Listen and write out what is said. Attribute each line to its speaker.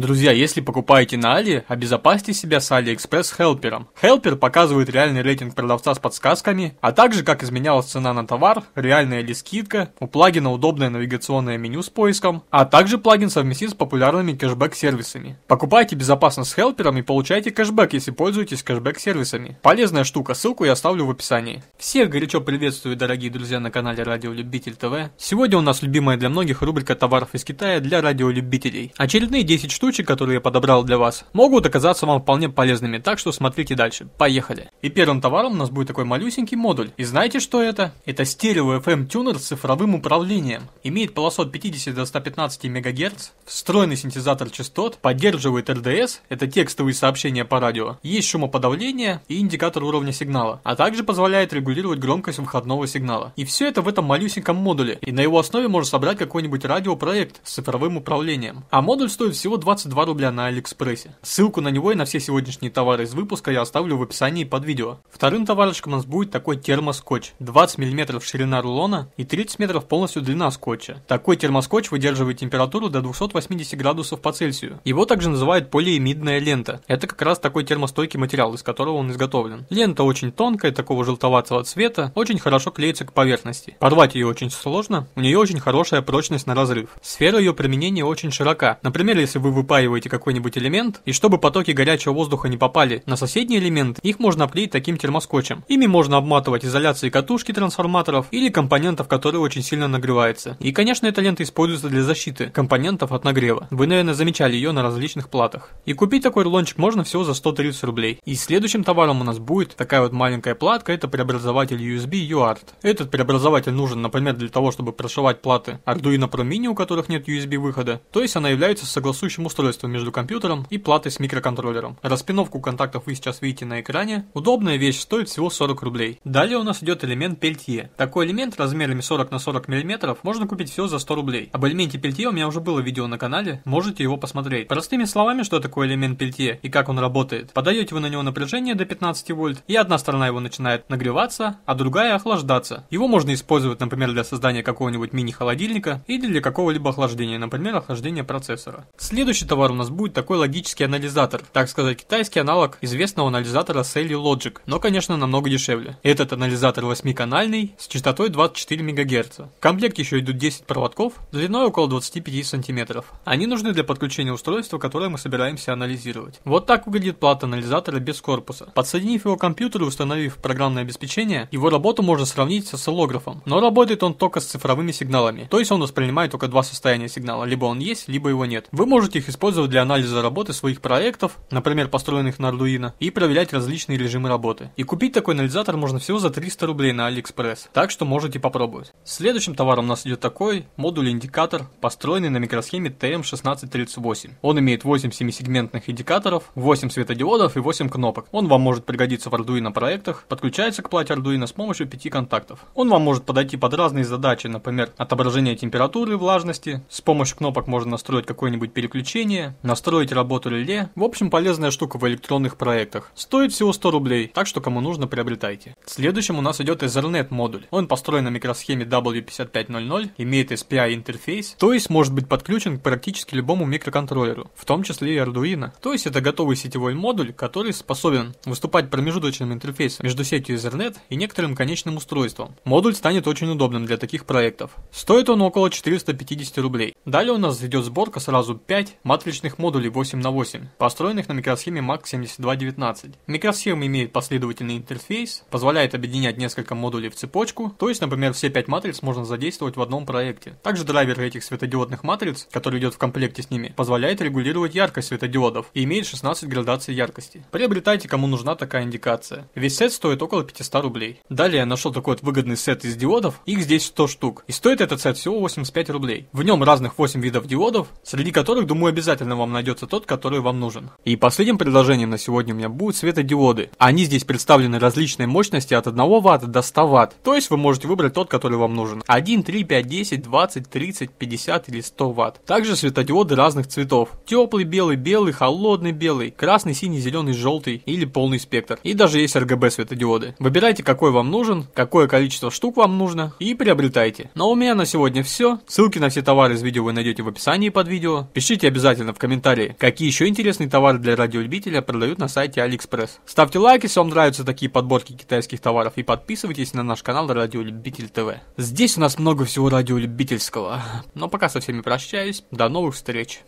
Speaker 1: Друзья, если покупаете на Али, обезопасьте себя с AliExpress Helper. Helper показывает реальный рейтинг продавца с подсказками, а также как изменялась цена на товар, реальная ли скидка, у плагина удобное навигационное меню с поиском, а также плагин совместит с популярными кэшбэк-сервисами. Покупайте безопасно с Helper и получайте кэшбэк, если пользуетесь кэшбэк-сервисами. Полезная штука, ссылку я оставлю в описании. Всех горячо приветствую, дорогие друзья, на канале Радиолюбитель ТВ. Сегодня у нас любимая для многих рубрика товаров из Китая для радиолюбителей. Очередные 10 штучек, которые я подобрал для вас, могут оказаться вам вполне полезными, так что смотрите дальше. Поехали! И первым товаром у нас будет такой малюсенький модуль. И знаете что это? Это стерео FM эм тюнер с цифровым управлением. Имеет полосу от 50 до 115 МГц, встроенный синтезатор частот, поддерживает РДС, это текстовые сообщения по радио, есть шумоподавление и индикатор уровня сигнала, а также позволяет регулировать регулировать громкость входного сигнала. И все это в этом малюсеньком модуле, и на его основе можно собрать какой-нибудь радиопроект с цифровым управлением. А модуль стоит всего 22 рубля на Алиэкспрессе. Ссылку на него и на все сегодняшние товары из выпуска я оставлю в описании под видео. Вторым товарочком у нас будет такой термоскотч. 20 мм ширина рулона и 30 метров полностью длина скотча. Такой термоскотч выдерживает температуру до 280 градусов по Цельсию. Его также называют полиэмидная лента. Это как раз такой термостойкий материал, из которого он изготовлен. Лента очень тонкая, такого желтоватого белого цвета, очень хорошо клеится к поверхности. Порвать ее очень сложно, у нее очень хорошая прочность на разрыв. Сфера ее применения очень широка. Например, если вы выпаиваете какой-нибудь элемент, и чтобы потоки горячего воздуха не попали на соседний элемент, их можно обклеить таким термоскотчем. Ими можно обматывать изоляции катушки трансформаторов или компонентов, которые очень сильно нагреваются. И, конечно, эта лента используется для защиты компонентов от нагрева. Вы, наверное, замечали ее на различных платах. И купить такой рулончик можно всего за 130 рублей. И следующим товаром у нас будет такая вот маленькая платка, это преобразователь преобразователь USB UART. Этот преобразователь нужен, например, для того, чтобы прошивать платы Arduino Pro Mini, у которых нет USB выхода, то есть она является согласующим устройством между компьютером и платой с микроконтроллером. Распиновку контактов вы сейчас видите на экране. Удобная вещь стоит всего 40 рублей. Далее у нас идет элемент пельтье. Такой элемент размерами 40 на 40 мм можно купить всего за 100 рублей. Об элементе пельтье у меня уже было видео на канале, можете его посмотреть. Простыми словами, что такое элемент пельтье и как он работает. Подаете вы на него напряжение до 15 вольт, и одна сторона его начинает нагреваться, нагреваться, а другая охлаждаться. Его можно использовать, например, для создания какого-нибудь мини-холодильника или для какого-либо охлаждения, например, охлаждения процессора. Следующий товар у нас будет такой логический анализатор, так сказать, китайский аналог известного анализатора Sally Logic, но, конечно, намного дешевле. Этот анализатор 8-канальный с частотой 24 МГц. В комплект еще идут 10 проводков длиной около 25 см. Они нужны для подключения устройства, которое мы собираемся анализировать. Вот так выглядит плата анализатора без корпуса. Подсоединив его к компьютеру и установив программное обеспечение, сознания, его работу можно сравнить с осциллографом, но работает он только с цифровыми сигналами, то есть он воспринимает только два состояния сигнала, либо он есть, либо его нет. Вы можете их использовать для анализа работы своих проектов, например, построенных на Arduino, и проверять различные режимы работы. И купить такой анализатор можно всего за 300 рублей на AliExpress, так что можете попробовать. Следующим товаром у нас идет такой модуль-индикатор, построенный на микросхеме TM1638. Он имеет 8 семисегментных индикаторов, 8 светодиодов и 8 кнопок. Он вам может пригодиться в Arduino проектах, подключается к плате Arduino с помощью пяти контактов. Он вам может подойти под разные задачи, например, отображение температуры, влажности. С помощью кнопок можно настроить какое-нибудь переключение, настроить работу реле. В общем, полезная штука в электронных проектах. Стоит всего 100 рублей, так что кому нужно, приобретайте. Следующим у нас идет Ethernet модуль. Он построен на микросхеме W5500, имеет SPI интерфейс, то есть может быть подключен к практически любому микроконтроллеру, в том числе и Arduino. То есть это готовый сетевой модуль, который способен выступать промежуточным интерфейсом между сетью Ethernet и некоторым конечным устройством. Модуль станет очень удобным для таких проектов. Стоит он около 450 рублей. Далее у нас идет сборка сразу 5 матричных модулей 8 на 8, построенных на микросхеме max 7219. Микросхема имеет последовательный интерфейс, позволяет объединять несколько модулей в цепочку, то есть, например, все 5 матриц можно задействовать в одном проекте. Также драйвер этих светодиодных матриц, который идет в комплекте с ними, позволяет регулировать яркость светодиодов и имеет 16 градаций яркости. Приобретайте, кому нужна такая индикация. Весь сет стоит около 500 рублей рублей. Далее я нашел такой вот выгодный сет из диодов, их здесь 100 штук. И стоит этот сет всего 85 рублей. В нем разных 8 видов диодов, среди которых, думаю, обязательно вам найдется тот, который вам нужен. И последним предложением на сегодня у меня будут светодиоды. Они здесь представлены различной мощности от 1 Вт до 100 ватт, То есть вы можете выбрать тот, который вам нужен. 1, 3, 5, 10, 20, 30, 50 или 100 ватт. Также светодиоды разных цветов. Теплый, белый, белый, холодный, белый, красный, синий, зеленый, желтый или полный спектр. И даже есть RGB светодиоды. Выбирайте Смотрите, какой вам нужен, какое количество штук вам нужно и приобретайте. Но у меня на сегодня все. Ссылки на все товары из видео вы найдете в описании под видео. Пишите обязательно в комментарии, какие еще интересные товары для радиолюбителя продают на сайте AliExpress. Ставьте лайк, если вам нравятся такие подборки китайских товаров и подписывайтесь на наш канал Радиолюбитель ТВ. Здесь у нас много всего радиолюбительского. Но пока со всеми прощаюсь. До новых встреч.